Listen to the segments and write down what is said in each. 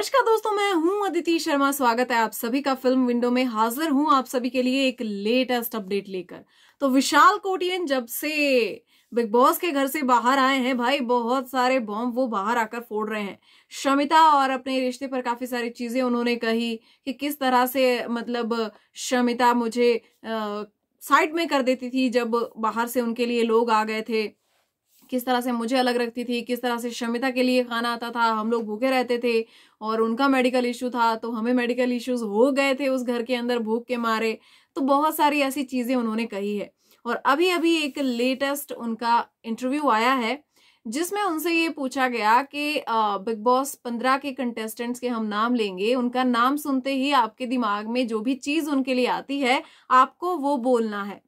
नमस्कार दोस्तों मैं हूं अदिति शर्मा स्वागत है आप सभी का फिल्म विंडो में हाजिर हूं आप सभी के लिए एक लेटेस्ट अपडेट लेकर तो विशाल कोटियन जब से बिग बॉस के घर से बाहर आए हैं भाई बहुत सारे बॉम्ब वो बाहर आकर फोड़ रहे हैं शमिता और अपने रिश्ते पर काफी सारी चीजें उन्होंने कही कि किस तरह से मतलब शमिता मुझे साइड में कर देती थी जब बाहर से उनके लिए लोग आ गए थे किस तरह से मुझे अलग रखती थी किस तरह से शमिता के लिए खाना आता था हम लोग भूखे रहते थे और उनका मेडिकल इशू था तो हमें मेडिकल इश्यूज हो गए थे उस घर के अंदर भूख के मारे तो बहुत सारी ऐसी चीज़ें उन्होंने कही है और अभी अभी एक लेटेस्ट उनका इंटरव्यू आया है जिसमें उनसे ये पूछा गया कि बिग बॉस पंद्रह के कंटेस्टेंट्स के हम नाम लेंगे उनका नाम सुनते ही आपके दिमाग में जो भी चीज़ उनके लिए आती है आपको वो बोलना है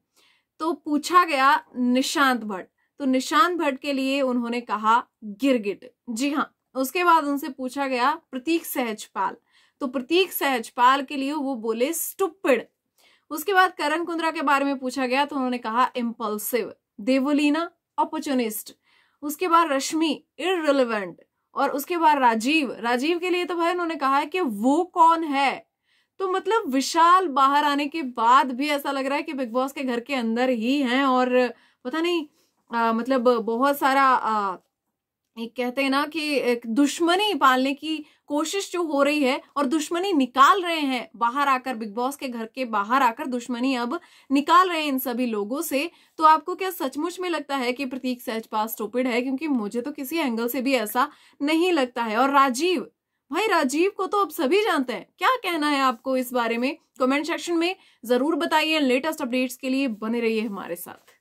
तो पूछा गया निशांत भट्ट तो निशान भट्ट के लिए उन्होंने कहा गिरगिट जी हाँ उसके बाद उनसे पूछा गया प्रतीक सहजपाल तो प्रतीक सहजपाल के लिए वो बोले स्टुपिड उसके बाद करण कुंद्रा के बारे में पूछा गया तो उन्होंने कहा इम्पल्सिव देवोलीना अपॉर्चुनिस्ट उसके बाद रश्मि इरेलीवेंट और उसके बाद राजीव राजीव के लिए तो भाई उन्होंने कहा है कि वो कौन है तो मतलब विशाल बाहर आने के बाद भी ऐसा लग रहा है कि बिग बॉस के घर के अंदर ही हैं और पता नहीं आ, मतलब बहुत सारा आ, एक कहते हैं ना कि एक दुश्मनी पालने की कोशिश जो हो रही है और दुश्मनी निकाल रहे हैं बाहर आकर बिग बॉस के घर के बाहर आकर दुश्मनी अब निकाल रहे हैं इन सभी लोगों से तो आपको क्या सचमुच में लगता है कि प्रतीक सहज पास टोपिड है क्योंकि मुझे तो किसी एंगल से भी ऐसा नहीं लगता है और राजीव भाई राजीव को तो अब सभी जानते हैं क्या कहना है आपको इस बारे में कमेंट सेक्शन में जरूर बताइए लेटेस्ट अपडेट्स के लिए बने रहिए हमारे साथ